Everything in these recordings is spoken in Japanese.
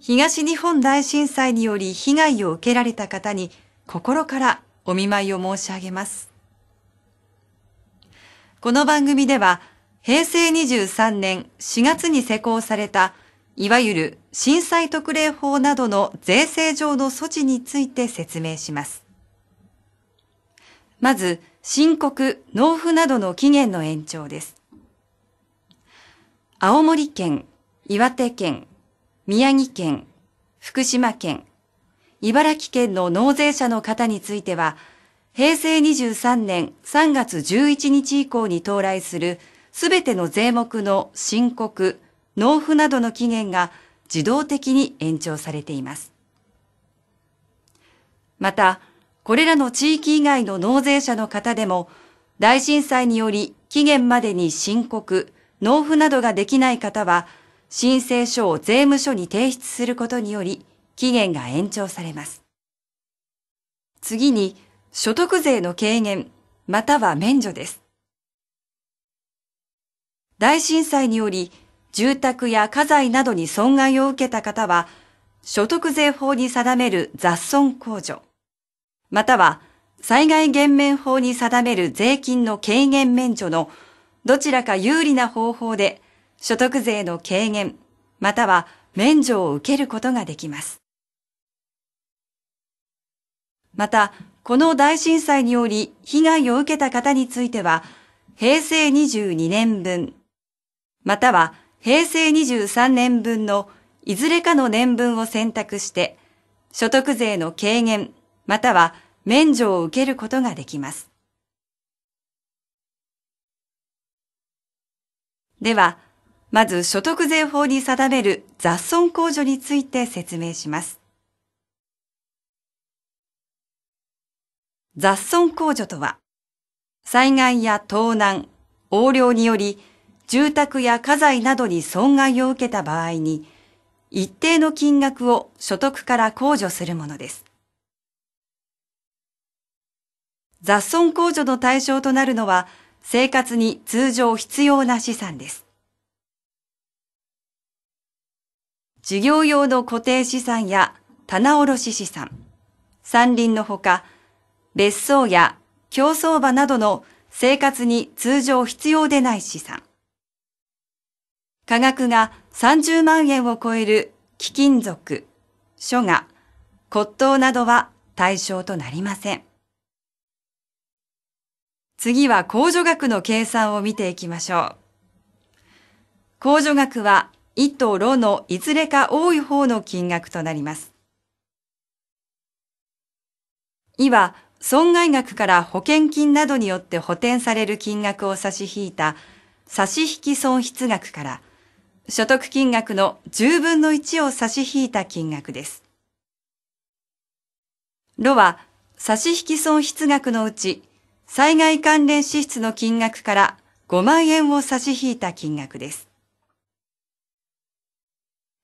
東日本大震災により被害を受けられた方に心からお見舞いを申し上げます。この番組では平成23年4月に施行されたいわゆる震災特例法などの税制上の措置について説明します。まず、申告、納付などの期限の延長です。青森県、岩手県、宮城県、福島県、茨城県の納税者の方については、平成23年3月11日以降に到来するすべての税目の申告、納付などの期限が自動的に延長されています。また、これらの地域以外の納税者の方でも、大震災により期限までに申告、納付などができない方は、申請書を税務署に提出することにより期限が延長されます。次に、所得税の軽減または免除です。大震災により住宅や家財などに損害を受けた方は、所得税法に定める雑損控除、または災害減免法に定める税金の軽減免除のどちらか有利な方法で所得税の軽減、または免除を受けることができます。また、この大震災により被害を受けた方については、平成22年分、または平成23年分のいずれかの年分を選択して、所得税の軽減、または免除を受けることができます。では、まず所得税法に定める雑損控除について説明します。雑損控除とは、災害や盗難、横領により、住宅や家財などに損害を受けた場合に、一定の金額を所得から控除するものです。雑損控除の対象となるのは、生活に通常必要な資産です。事業用の固定資産や棚卸資産、山林のほか、別荘や競走馬などの生活に通常必要でない資産。価額が30万円を超える貴金属、書画、骨董などは対象となりません。次は控除額の計算を見ていきましょう。控除額は意とろのいずれか多い方の金額となります。意は、損害額から保険金などによって補填される金額を差し引いた差し引き損失額から、所得金額の10分の1を差し引いた金額です。ロは、差し引き損失額のうち、災害関連支出の金額から5万円を差し引いた金額です。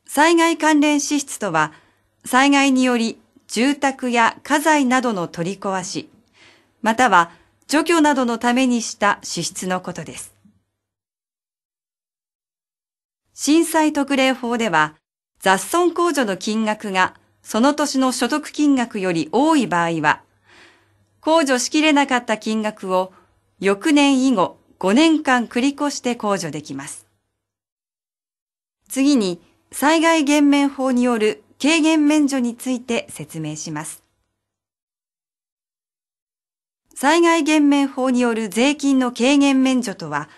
災害関連支出とは、災害により住宅や家財などの取り壊し、または除去などのためにした支出のことです。震災特例法では、雑損控除の金額がその年の所得金額より多い場合は、控除しきれなかった金額を翌年以後5年間繰り越して控除できます。次に、災害減免法による軽減免除について説明します。災害減免法による税金の軽減免除とは、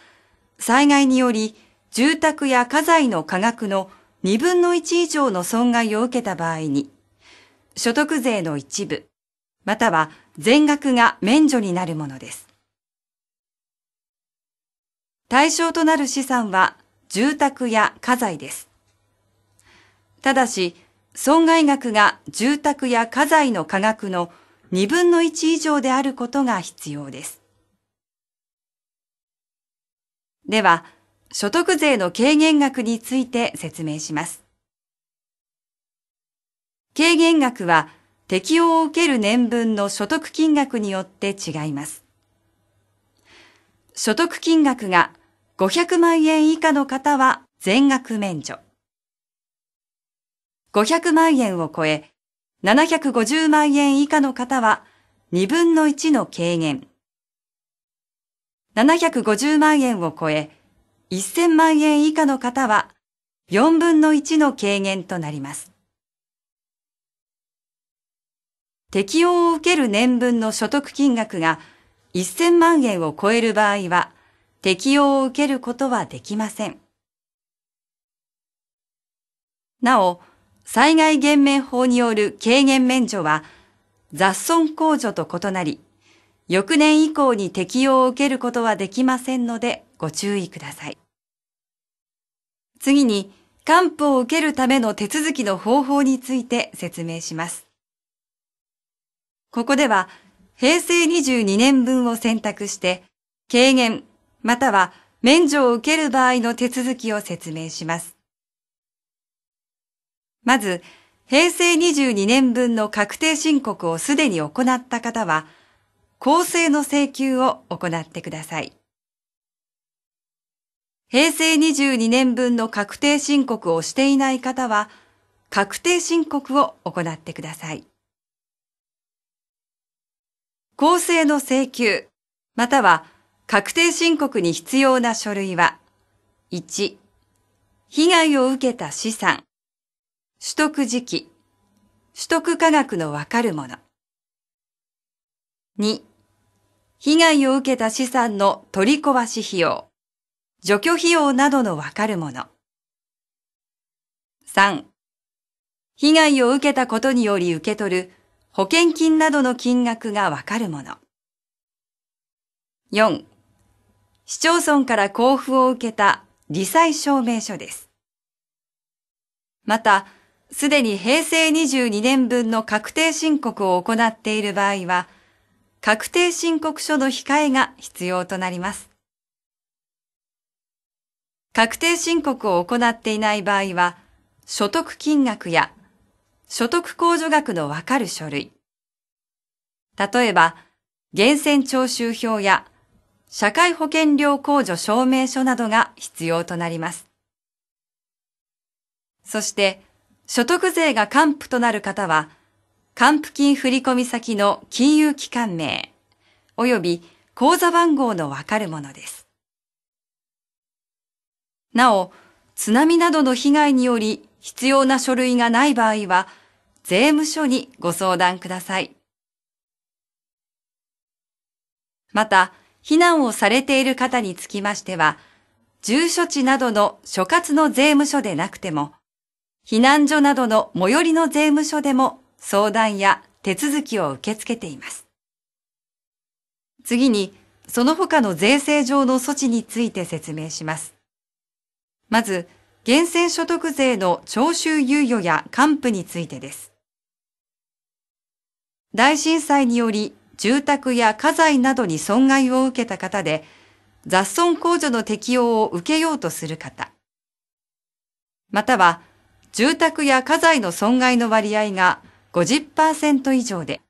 災害により住宅や家財の価額の2分の1以上の損害を受けた場合に、所得税の一部、または全額が免除になるものです。対象となる資産は住宅や家財です。ただし、損害額が住宅や家財の価額の2分の1以上であることが必要です。では、所得税の軽減額について説明します。軽減額は適用を受ける年分の所得金額によって違います。所得金額が500万円以下の方は全額免除。500万円を超え、750万円以下の方は2分の1の軽減。750万円を超え、1000万円以下の方は4分の1の軽減となります。適用を受ける年分の所得金額が1000万円を超える場合は、適用を受けることはできません。なお、災害減免法による軽減免除は雑損控除と異なり、翌年以降に適用を受けることはできませんのでご注意ください。次に、還付を受けるための手続きの方法について説明します。ここでは、平成22年分を選択して、軽減または免除を受ける場合の手続きを説明します。まず、平成22年分の確定申告をすでに行った方は、公正の請求を行ってください。平成22年分の確定申告をしていない方は、確定申告を行ってください。公正の請求、または確定申告に必要な書類は、1、被害を受けた資産、取得時期、取得科学のわかるもの。2、被害を受けた資産の取り壊し費用、除去費用などのわかるもの。3、被害を受けたことにより受け取る保険金などの金額がわかるもの。4、市町村から交付を受けた理災証明書です。また、すでに平成22年分の確定申告を行っている場合は、確定申告書の控えが必要となります。確定申告を行っていない場合は、所得金額や所得控除額のわかる書類。例えば、源泉徴収票や社会保険料控除証明書などが必要となります。そして、所得税が還付となる方は、還付金振込先の金融機関名、及び口座番号のわかるものです。なお、津波などの被害により必要な書類がない場合は、税務署にご相談ください。また、避難をされている方につきましては、住所地などの所轄の税務署でなくても、避難所などの最寄りの税務署でも相談や手続きを受け付けています。次に、その他の税制上の措置について説明します。まず、源泉所得税の徴収猶予や還付についてです。大震災により住宅や家財などに損害を受けた方で、雑損控除の適用を受けようとする方、または住宅や家財の損害の割合が50%以上で、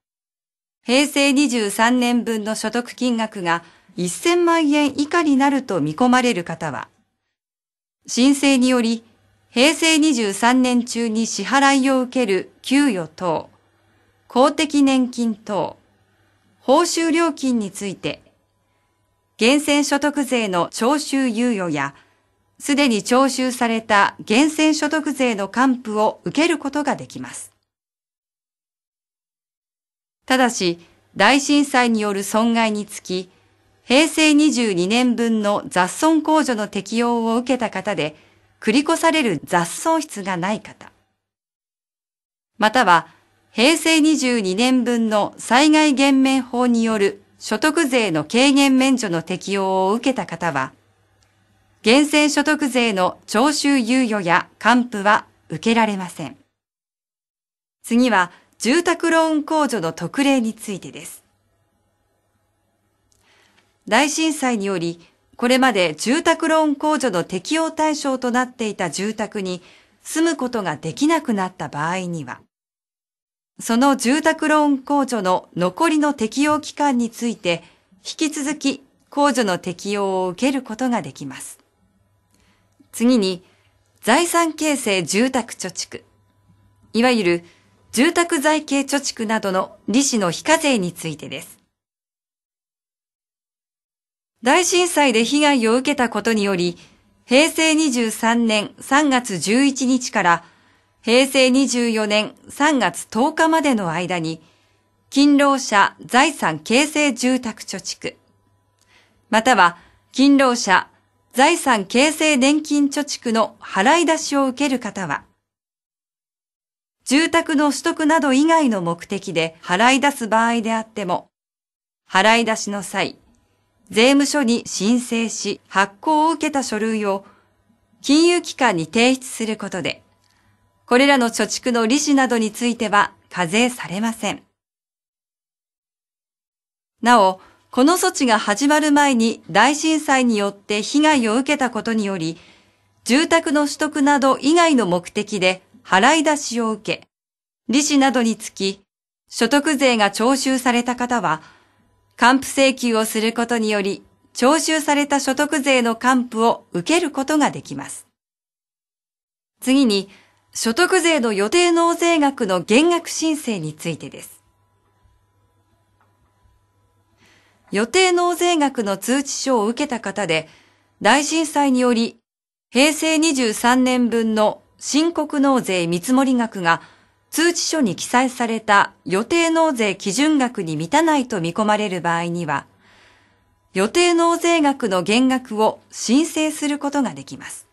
平成23年分の所得金額が1000万円以下になると見込まれる方は、申請により平成23年中に支払いを受ける給与等、公的年金等、報酬料金について、源泉所得税の徴収猶予やすでに徴収された源泉所得税の還付を受けることができます。ただし、大震災による損害につき、平成22年分の雑損控除の適用を受けた方で、繰り越される雑損失がない方、または平成22年分の災害減免法による所得税の軽減免除の適用を受けた方は、源泉所得税の徴収猶予や還付は受けられません。次は、住宅ローン控除の特例についてです。大震災により、これまで住宅ローン控除の適用対象となっていた住宅に住むことができなくなった場合には、その住宅ローン控除の残りの適用期間について、引き続き控除の適用を受けることができます。次に、財産形成住宅貯蓄。いわゆる住宅財形貯蓄などの利子の非課税についてです。大震災で被害を受けたことにより、平成23年3月11日から平成24年3月10日までの間に、勤労者財産形成住宅貯蓄、または勤労者財産形成年金貯蓄の払い出しを受ける方は、住宅の取得など以外の目的で払い出す場合であっても、払い出しの際、税務署に申請し発行を受けた書類を金融機関に提出することで、これらの貯蓄の利子などについては課税されません。なお、この措置が始まる前に大震災によって被害を受けたことにより、住宅の取得など以外の目的で払い出しを受け、利子などにつき、所得税が徴収された方は、還付請求をすることにより、徴収された所得税の還付を受けることができます。次に、所得税の予定納税額の減額申請についてです。予定納税額の通知書を受けた方で、大震災により、平成23年分の申告納税見積額が通知書に記載された予定納税基準額に満たないと見込まれる場合には、予定納税額の減額を申請することができます。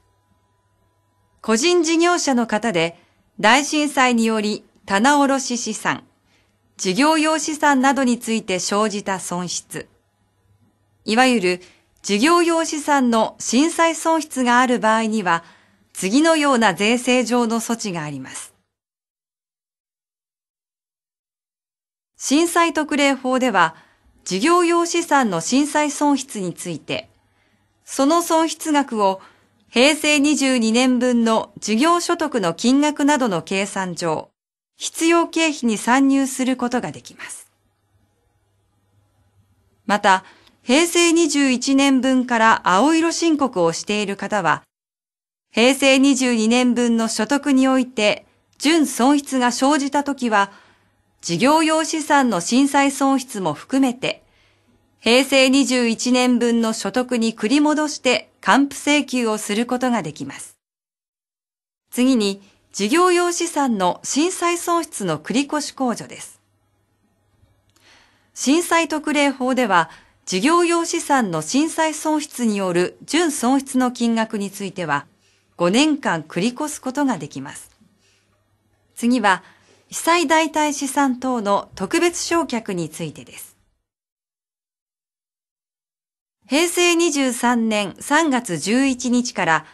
個人事業者の方で大震災により棚卸資産、事業用資産などについて生じた損失、いわゆる事業用資産の震災損失がある場合には、次のような税制上の措置があります。震災特例法では、事業用資産の震災損失について、その損失額を平成22年分の事業所得の金額などの計算上、必要経費に参入することができます。また、平成21年分から青色申告をしている方は、平成22年分の所得において、純損失が生じたときは、事業用資産の震災損失も含めて、平成21年分の所得に繰り戻して還付請求をすることができます。次に、事業用資産の震災損失の繰越控除です。震災特例法では、事業用資産の震災損失による純損失の金額については、5年間繰り越すことができます。次は、被災代替資産等の特別償却についてです。平成23年3月11日から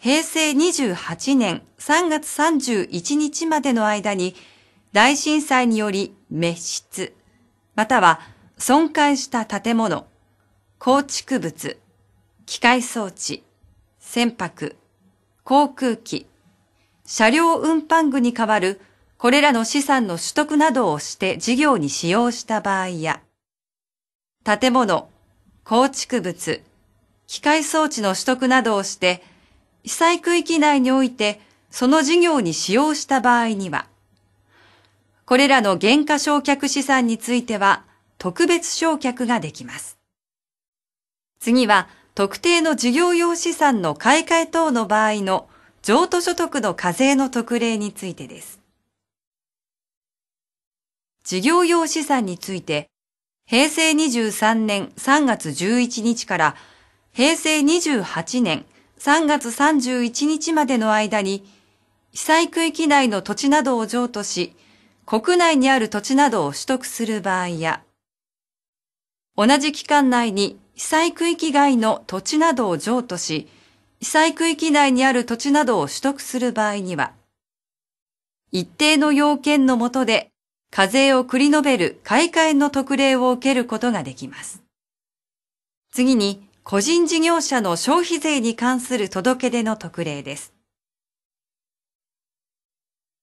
平成28年3月31日までの間に大震災により滅失、または損壊した建物、構築物、機械装置、船舶、航空機、車両運搬具に代わるこれらの資産の取得などをして事業に使用した場合や、建物、構築物、機械装置の取得などをして、被災区域内においてその事業に使用した場合には、これらの減価償却資産については特別償却ができます。次は特定の事業用資産の買い替え等の場合の譲渡所得の課税の特例についてです。事業用資産について、平成23年3月11日から平成28年3月31日までの間に被災区域内の土地などを譲渡し、国内にある土地などを取得する場合や、同じ期間内に被災区域外の土地などを譲渡し、被災区域内にある土地などを取得する場合には、一定の要件のもとで課税を繰り延べる買い替えの特例を受けることができます。次に、個人事業者の消費税に関する届け出の特例です。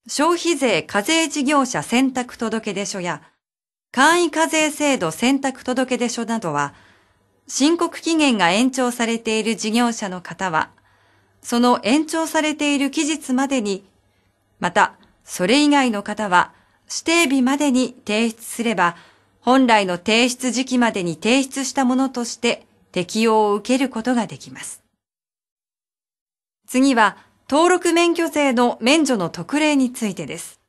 消費税課税事業者選択届出書や、簡易課税制度選択届出書などは、申告期限が延長されている事業者の方は、その延長されている期日までに、また、それ以外の方は、指定日までに提出すれば、本来の提出時期までに提出したものとして適用を受けることができます。次は、登録免許税の免除の特例についてです。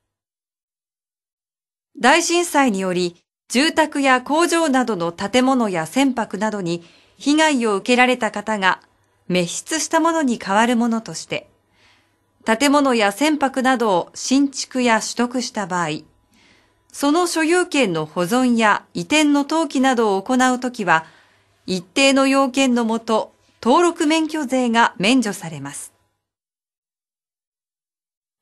大震災により、住宅や工場などの建物や船舶などに被害を受けられた方が滅失したものに変わるものとして、建物や船舶などを新築や取得した場合、その所有権の保存や移転の登記などを行うときは、一定の要件のもと、登録免許税が免除されます。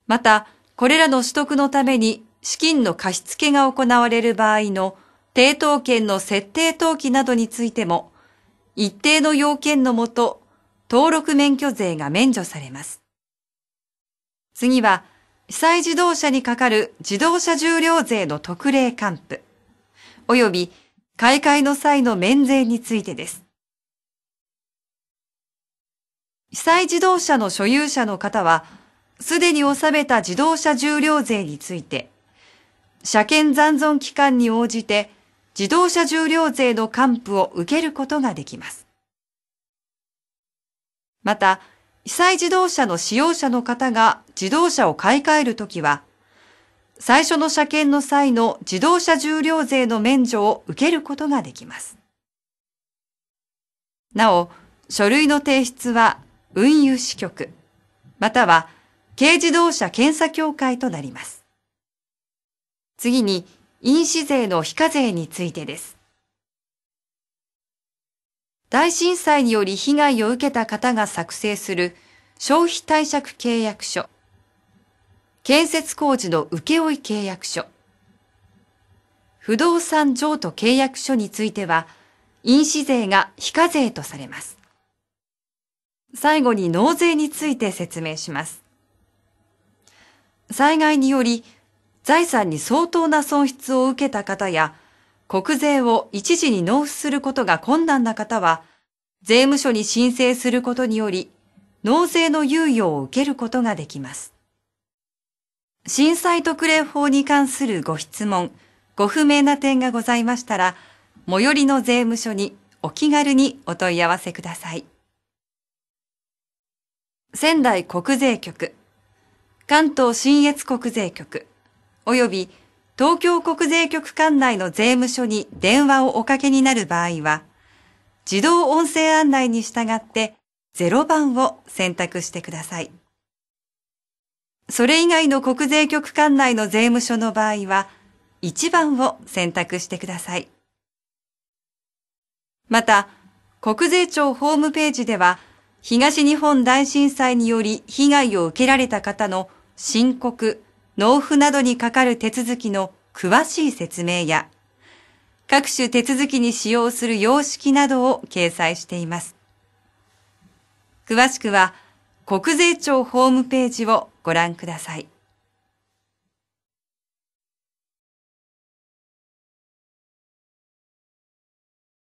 また、これらの取得のために資金の貸付が行われる場合の抵当権の設定登記などについても、一定の要件のもと、登録免許税が免除されます。次は、被災自動車にかかる自動車重量税の特例還付、及び買い替えの際の免税についてです。被災自動車の所有者の方は、すでに納めた自動車重量税について、車検残存期間に応じて自動車重量税の還付を受けることができます。また、被災自動車の使用者の方が自動車を買い替えるときは、最初の車検の際の自動車重量税の免除を受けることができます。なお、書類の提出は運輸支局、または軽自動車検査協会となります。次に、飲酒税の非課税についてです。大震災により被害を受けた方が作成する消費貸借契約書、建設工事の請負契約書、不動産譲渡契約書については、飲酒税が非課税とされます。最後に納税について説明します。災害により財産に相当な損失を受けた方や、国税を一時に納付することが困難な方は、税務署に申請することにより、納税の猶予を受けることができます。震災特例法に関するご質問、ご不明な点がございましたら、最寄りの税務署にお気軽にお問い合わせください。仙台国税局関東信越国税局、及び東京国税局管内の税務署に電話をおかけになる場合は、自動音声案内に従って0番を選択してください。それ以外の国税局管内の税務署の場合は、1番を選択してください。また、国税庁ホームページでは、東日本大震災により被害を受けられた方の申告、納付などにかかる手続きの詳しい説明や、各種手続きに使用する様式などを掲載しています。詳しくは、国税庁ホームページをご覧ください。